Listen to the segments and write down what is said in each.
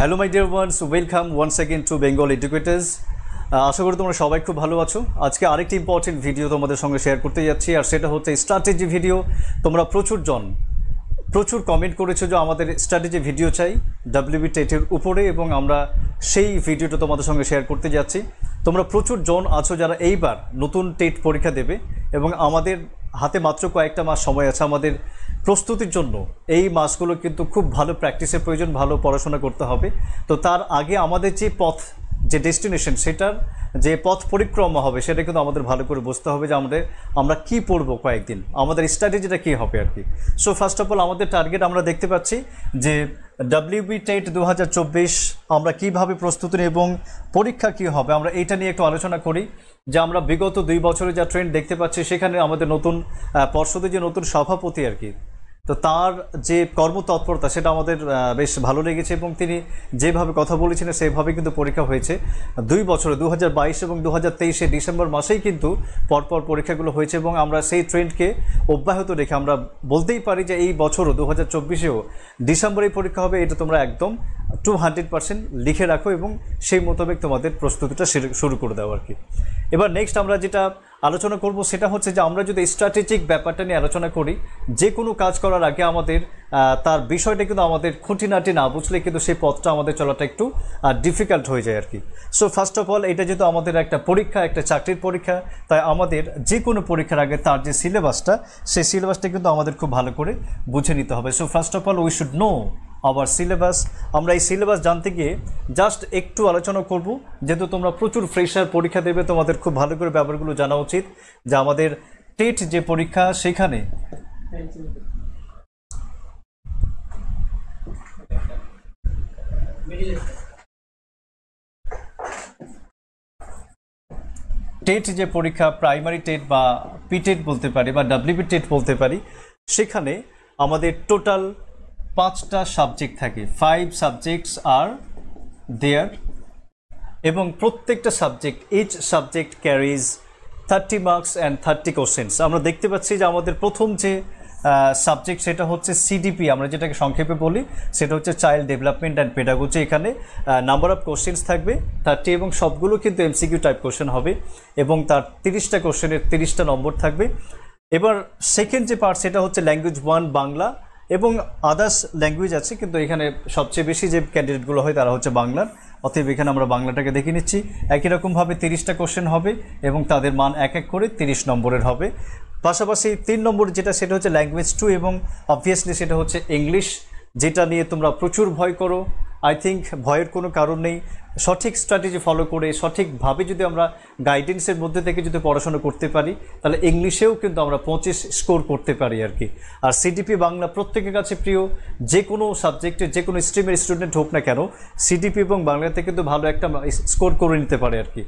hello my dear ones welcome once second to Bengal educators আশা করি তোমরা সবাই খুব ভালো আছো আজকে আরেকটি ইম্পর্টেন্ট ভিডিও তোমাদের সঙ্গে শেয়ার করতে যাচ্ছি আর সেটা হচ্ছে স্ট্র্যাটেজি ভিডিও তোমরা প্রচুর জন প্রচুর কমেন্ট করেছো যে আমাদের স্ট্র্যাটেজি ভিডিও চাই ডাব্লিউবি টেটের উপরে এবং আমরা সেই ভিডিওটা তোমাদের সঙ্গে শেয়ার করতে যাচ্ছি তোমরা প্রচুর জন আছো যারা এইবার নতুন টেট পরীক্ষা দেবে এবং আমাদের হাতে মাত্র কয়েকটা মাস সময় আছে আমাদের প্রস্তুতির জন্য এই মাসগুলো কিন্তু খুব ভালো প্র্যাকটিসের প্রয়োজন ভালো পড়াশোনা করতে হবে তো তার আগে আমাদের যে পথ যে ডেস্টিনেশন সেটার যে পথ পরিক্রমা হবে সেটা কিন্তু আমাদের ভালো করে বুঝতে হবে যে আমাদের আমরা কি পড়বো কয়েকদিন আমাদের স্ট্র্যাটেজিটা কী হবে আর কি সো ফার্স্ট অফ অল আমাদের টার্গেট আমরা দেখতে পাচ্ছি যে বি টেট দু আমরা কিভাবে প্রস্তুতি এবং পরীক্ষা কি হবে আমরা এইটা নিয়ে একটু আলোচনা করি যে আমরা বিগত দুই বছরে যা ট্রেন্ড দেখতে পাচ্ছি সেখানে আমাদের নতুন পর্ষদের যে নতুন সভাপতি আর কি তো তার যে কর্মতৎপরতা সেটা আমাদের বেশ ভালো লেগেছে এবং তিনি যেভাবে কথা বলেছিলেন সেভাবে কিন্তু পরীক্ষা হয়েছে দুই বছরে দু এবং দু হাজার ডিসেম্বর মাসেই কিন্তু পরপর পরীক্ষাগুলো হয়েছে এবং আমরা সেই ট্রেন্ডকে অব্যাহত রেখে আমরা বলতেই পারি যে এই বছরও দু হাজার চব্বিশেও ডিসেম্বরেই পরীক্ষা হবে এটা তোমরা একদম টু হান্ড্রেড পার্সেন্ট লিখে রাখো এবং সেই মোতাবেক তোমাদের প্রস্তুতিটা শুরু করে দাও আর কি এবার নেক্সট আমরা যেটা আলোচনা করব সেটা হচ্ছে যে আমরা যদি স্ট্র্যাটেজিক ব্যাপারটা নিয়ে আলোচনা করি যে কোনো কাজ করার আগে আমাদের তার বিষয়টা কিন্তু আমাদের খুঁটিনাটি না বুঝলে কিন্তু সেই পথটা আমাদের চলাটা একটু ডিফিকাল্ট হয়ে যায় আর কি সো ফার্স্ট অফ অল এটা যেহেতু আমাদের একটা পরীক্ষা একটা চাকরির পরীক্ষা তাই আমাদের যে কোনো পরীক্ষার আগে তার যে সিলেবাসটা সেই সিলেবাসটা কিন্তু আমাদের খুব ভালো করে বুঝে নিতে হবে so first of all we should know আবার সিলেবাস আমরা এই সিলেবাস জানতে গিয়ে জাস্ট একটু আলোচনা করব যেহেতু তোমরা প্রচুর ফ্রেশার পরীক্ষা দেবে তোমাদের খুব ভালো করে ব্যাপারগুলো জানা উচিত যে আমাদের টেট যে পরীক্ষা সেখানে টেট যে পরীক্ষা প্রাইমারি টেট বা পিটেট বলতে পারি বা ডাব্লিউবি টেট বলতে পারি সেখানে আমাদের টোটাল পাঁচটা সাবজেক্ট থাকে ফাইভ সাবজেক্টস আর দেয়ার এবং প্রত্যেকটা subject each subject carries thirty marks and thirty questions আমরা দেখতে পাচ্ছি যে আমাদের প্রথম যে সাবজেক্ট সেটা হচ্ছে সিডিপি আমরা যেটাকে সংক্ষেপে বলি সেটা হচ্ছে চাইল্ড ডেভেলপমেন্ট অ্যান্ড পেডাগোজি এখানে নাম্বার অফ কোশ্চেন্স থাকবে থার্টি এবং সবগুলো কিন্তু এমসিকিউ টাইপ কোশ্চেন হবে এবং তার তিরিশটা কোশ্চেনের তিরিশটা নম্বর থাকবে এবার সেকেন্ড যে পার্ট সেটা হচ্ছে ল্যাঙ্গুয়েজ ওয়ান বাংলা এবং আদার্স ল্যাঙ্গুয়েজ আছে কিন্তু এখানে সবচেয়ে বেশি যে ক্যান্ডিডেটগুলো হয় তারা হচ্ছে বাংলার অতএব এখানে আমরা বাংলাটাকে দেখে নিচ্ছি একই রকমভাবে তিরিশটা কোশ্চেন হবে এবং তাদের মান এক এক করে তিরিশ নম্বরের হবে পাশাপাশি তিন নম্বর যেটা সেটা হচ্ছে ল্যাঙ্গুয়েজ টু এবং অবভিয়াসলি সেটা হচ্ছে ইংলিশ যেটা নিয়ে তোমরা প্রচুর ভয় করো আই থিঙ্ক ভয়ের কোনো কারণ নেই সঠিক স্ট্র্যাটেজি ফলো করে সঠিকভাবে যদি আমরা গাইডেন্সের মধ্যে থেকে যদি পড়াশোনা করতে পারি তাহলে ইংলিশেও কিন্তু আমরা পঁচিশ স্কোর করতে পারি আর কি আর সিডিপি বাংলা প্রত্যেকের কাছে প্রিয় যে কোনো সাবজেক্টে যে কোনো স্ট্রিমের স্টুডেন্ট হোক না কেন সিডিপি এবং বাংলাতে কিন্তু ভালো একটা স্কোর করে নিতে পারে আর কি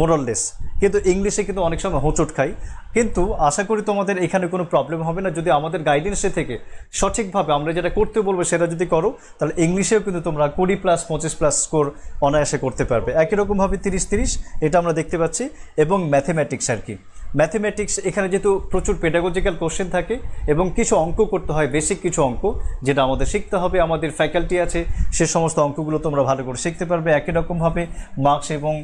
মোরাললেস কিন্তু ইংলিশে কিন্তু অনেক সময় হোঁচট খাই কিন্তু আশা করি তোমাদের এখানে কোনো প্রবলেম হবে না যদি আমাদের গাইডেন্সে থেকে সঠিকভাবে আমরা যেটা করতে বলবো সেটা যদি করো তাহলে ইংলিশেও কিন্তু তোমরা কুড়ি প্লাস পঁচিশ প্লাস স্কোর অনায়াসে করতে পারবে একই রকমভাবে তিরিশ তিরিশ এটা আমরা দেখতে পাচ্ছি এবং ম্যাথমেটিক্স আর কি ম্যাথেম্যাটিক্স এখানে যেহেতু প্রচুর পেডাগোজিক্যাল কোশ্চেন থাকে এবং কিছু অঙ্ক করতে হয় বেসিক কিছু অঙ্ক যেটা আমাদের শিখতে হবে আমাদের ফ্যাকাল্টি আছে সে সমস্ত অঙ্কগুলো তোমরা ভালো করে শিখতে পারবে একই রকমভাবে মার্কস এবং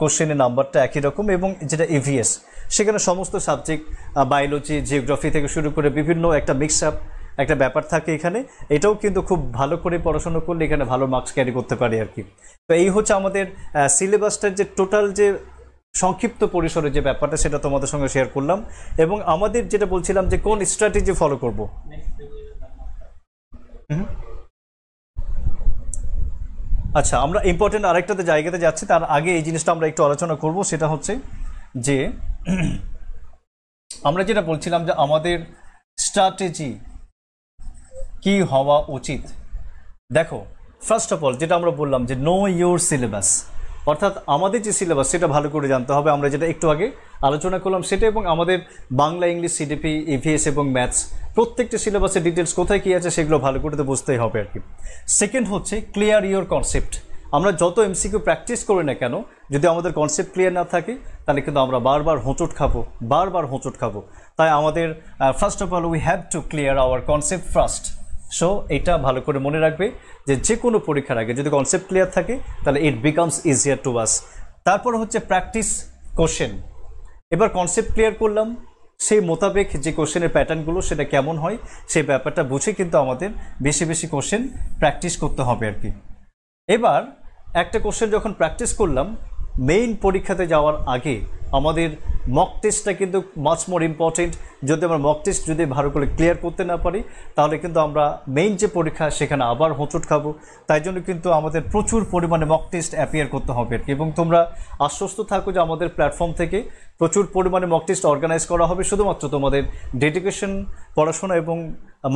কোশ্চেনের নাম্বারটা একই রকম এবং যেটা ইভিএস সেখানে সমস্ত সাবজেক্ট বায়োলজি জিওগ্রাফি থেকে শুরু করে বিভিন্ন একটা মিক্স আপ একটা ব্যাপার থাকে এখানে এটাও কিন্তু খুব ভালো করে পড়াশোনা করলে এখানে ভালো মার্কস ক্যারি করতে পারি আর কি তো এই হচ্ছে আমাদের সিলেবাসটার যে টোটাল যে সংক্ষিপ্ত পরিসরে যে ব্যাপারটা সেটা তোমাদের সঙ্গে শেয়ার করলাম এবং আমাদের যেটা বলছিলাম যে কোন স্ট্র্যাটেজি ফলো করবো হুম আচ্ছা আমরা ইম্পর্টেন্ট আরেকটাতে জায়গাতে যাচ্ছি তার আগে এই জিনিসটা আমরা একটু আলোচনা করব সেটা হচ্ছে যে আমরা যেটা বলছিলাম যে আমাদের স্ট্র্যাটেজি কি হওয়া উচিত দেখো ফার্স্ট অফ অল যেটা আমরা বললাম যে নো ইউর সিলেবাস অর্থাৎ আমাদের যে সিলেবাস সেটা ভালো করে জানতে হবে আমরা যেটা একটু আগে আলোচনা করলাম সেটা এবং আমাদের Bangla English CDP EVS e এবং ম্যাথস প্রত্যেকটা সিলেবাসের ডিটেলস কোথায় কী আছে সেগুলো ভালো করে তো বুঝতেই হবে আর কি সেকেন্ড হচ্ছে ক্লিয়ার ইয়োর কনসেপ্ট আমরা যত এমসিকিউ প্র্যাকটিস করি না কেন যদি আমাদের কনসেপ্ট ক্লিয়ার না থাকে তাহলে কিন্তু আমরা বারবার হোঁচট খাবো বারবার হোঁচট খাবো তাই আমাদের first of all we have to clear our concept first so এটা ভালো করে মনে রাখবে যে যে কোনো পরীক্ষার আগে যদি কনসেপ্ট ক্লিয়ার থাকে তাহলে it becomes easier to us তারপর হচ্ছে প্র্যাকটিস কোশ্চেন এবার কনসেপ্ট ক্লিয়ার করলাম সেই মোতাবেক যে কোশ্চেনের প্যাটার্নগুলো সেটা কেমন হয় সেই ব্যাপারটা বুঝে কিন্তু আমাদের বেশি বেশি কোশ্চেন প্র্যাকটিস করতে হবে আর কি এবার একটা কোশ্চেন যখন প্র্যাকটিস করলাম মেইন পরীক্ষাতে যাওয়ার আগে আমাদের মক টেস্টটা কিন্তু মাচ মোর ইম্পর্টেন্ট যদি আমরা মক টেস্ট যদি ভালো করে ক্লিয়ার করতে না পারি তাহলে কিন্তু আমরা মেইন যে পরীক্ষা সেখানে আবার হোঁচট খাবো তাই জন্য কিন্তু আমাদের প্রচুর পরিমাণে মক টেস্ট অ্যাপিয়ার করতে হবে এবং তোমরা আশ্বস্ত থাকো যে আমাদের প্ল্যাটফর্ম থেকে প্রচুর পরিমাণে মক টেস্ট অর্গানাইজ করা হবে শুধুমাত্র তোমাদের ডেডিকেশন পড়াশোনা এবং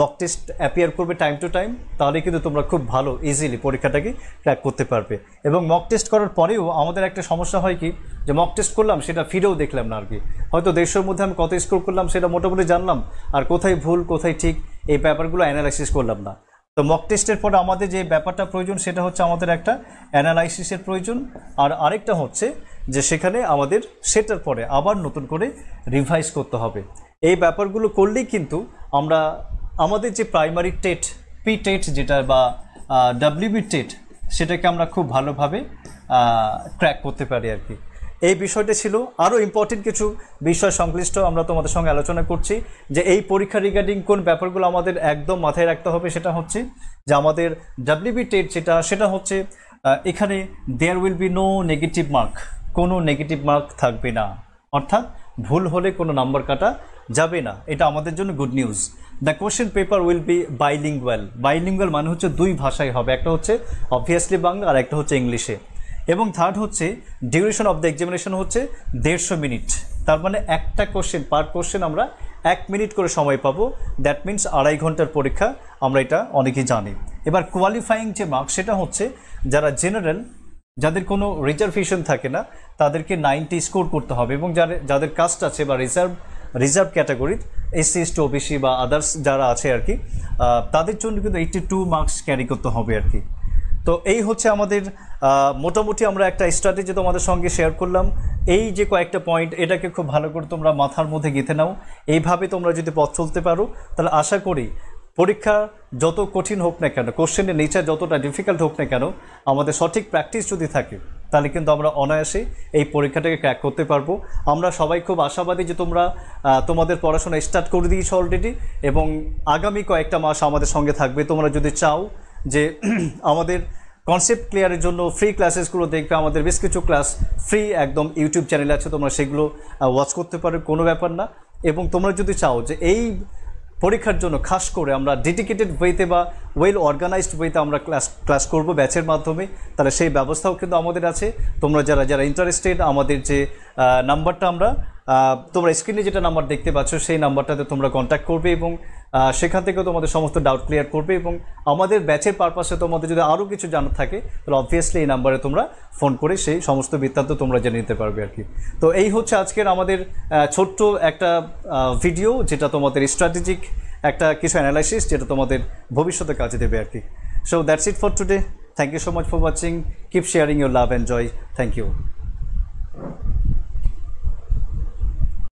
মক টেস্ট অ্যাপিয়ার করবে টাইম টু টাইম তাহলে কিন্তু তোমরা খুব ভালো ইজিলি পরীক্ষাটাকে ক্র্যাক করতে পারবে এবং মক টেস্ট করার পরেও আমাদের একটা সমস্যা হয় কি যে মক টেস্ট করলাম সেটা ফিরেও দেখলাম না আর কি হয়তো দেড়শোর মধ্যে আমি কত স্কোর করলাম সেটা মোটামুটি জানলাম আর কোথায় ভুল কোথায় ঠিক এই ব্যাপারগুলো অ্যানালাইসিস করলাম না তো মক টেস্টের পরে আমাদের যে ব্যাপারটা প্রয়োজন সেটা হচ্ছে আমাদের একটা অ্যানালাইসিসের প্রয়োজন আর আরেকটা হচ্ছে যে সেখানে আমাদের সেটার পরে আবার নতুন করে রিভাইজ করতে হবে এই ব্যাপারগুলো করলেই কিন্তু আমরা আমাদের যে প্রাইমারি টেট পি টেট যেটা বা ডাব্লিউবি টেট সেটাকে আমরা খুব ভালোভাবে ক্র্যাক করতে পারি আর কি এই বিষয়টা ছিল আরও ইম্পর্টেন্ট কিছু বিষয় সংশ্লিষ্ট আমরা তোমাদের সঙ্গে আলোচনা করছি যে এই পরীক্ষা রিগার্ডিং কোন ব্যাপারগুলো আমাদের একদম মাথায় রাখতে হবে সেটা হচ্ছে যে আমাদের ডাব্লিউবি টেট যেটা সেটা হচ্ছে এখানে there will be no negative mark কোনো নেগেটিভ মার্ক থাকবে না অর্থাৎ ভুল হলে কোনো নাম্বার কাটা যাবে না এটা আমাদের জন্য good news the question paper will be bilingual bilingual মানে হচ্ছে দুই ভাষায় হবে একটা হচ্ছে অবভিয়াসলি বাংলা আর একটা হচ্ছে ইংলিশে এবং থার্ড হচ্ছে ডিউরেশন অফ দ্য এক্সামিনেশন হচ্ছে দেড়শো মিনিট তার মানে একটা কোশ্চেন পার কোশ্চেন আমরা এক মিনিট করে সময় পাবো দ্যাট মিন্স আড়াই ঘন্টার পরীক্ষা আমরা এটা অনেকেই জানি এবার কোয়ালিফাইং যে মার্ক সেটা হচ্ছে যারা জেনারেল যাদের কোনো রিজার্ভেশন থাকে না তাদেরকে নাইনটি স্কোর করতে হবে এবং যাদের যাদের কাস্ট আছে বা রিজার্ভ রিজার্ভ ক্যাটাগরির এসসি এসটি ওবিসি বা আদার্স যারা আছে আর কি তাদের জন্য কিন্তু এইটটি টু মার্কস ক্যারি করতে হবে আর কি তো এই হচ্ছে আমাদের মোটামুটি আমরা একটা স্ট্র্যাটেজি তোমাদের সঙ্গে শেয়ার করলাম এই যে কয়েকটা পয়েন্ট এটাকে খুব ভালো করে তোমরা মাথার মধ্যে গেঁথে নাও এইভাবে তোমরা যদি পথ চলতে পারো তাহলে আশা করি পরীক্ষা যত কঠিন হোক না কেন কোশ্চেনের নেচার যতটা ডিফিকাল্ট হোক না কেন আমাদের সঠিক প্র্যাকটিস যদি থাকে তাহলে কিন্তু আমরা অনায়াসে এই পরীক্ষাটাকে ক্র্যাক করতে পারবো আমরা সবাই খুব আশাবাদী যে তোমরা তোমাদের পড়াশোনা স্টার্ট করে দিয়েছ অলরেডি এবং আগামী কয়েকটা মাস আমাদের সঙ্গে থাকবে তোমরা যদি চাও যে আমাদের কনসেপ্ট ক্লিয়ারের জন্য ফ্রি ক্লাসেসগুলো দেখবে আমাদের বেশ কিছু ক্লাস ফ্রি একদম ইউটিউব চ্যানেল আছে তোমরা সেগুলো ওয়াচ করতে পারো কোনো ব্যাপার না এবং তোমরা যদি চাও যে এই পরীক্ষার জন্য খাস করে আমরা ডেডিকেটেড ওয়েতে বা ওয়েল অর্গানাইজড ওয়েতে আমরা ক্লাস ক্লাস করব ব্যাচের মাধ্যমে তাহলে সেই ব্যবস্থাও কিন্তু আমাদের আছে তোমরা যারা যারা ইন্টারেস্টেড আমাদের যে নাম্বারটা আমরা তোমরা স্ক্রিনে যেটা নাম্বার দেখতে পাচ্ছ সেই নাম্বারটাতে তোমরা কন্ট্যাক্ট করবে এবং সেখান থেকেও তোমাদের সমস্ত ডাউট ক্লিয়ার করবে এবং আমাদের ব্যাচের পারপাসে তোমাদের যদি আরও কিছু জানার থাকে তাহলে অবভিয়াসলি এই নাম্বারে তোমরা ফোন করে সেই সমস্ত বৃত্তান্ত তোমরা জেনে নিতে পারবে আর কি তো এই হচ্ছে আজকের আমাদের ছোট্ট একটা ভিডিও যেটা তোমাদের স্ট্র্যাটেজিক একটা কিছু অ্যানালাইসিস যেটা তোমাদের ভবিষ্যতে কাজে দেবে আর কি so that's it for today thank you so much for watching keep sharing your love and joy thank you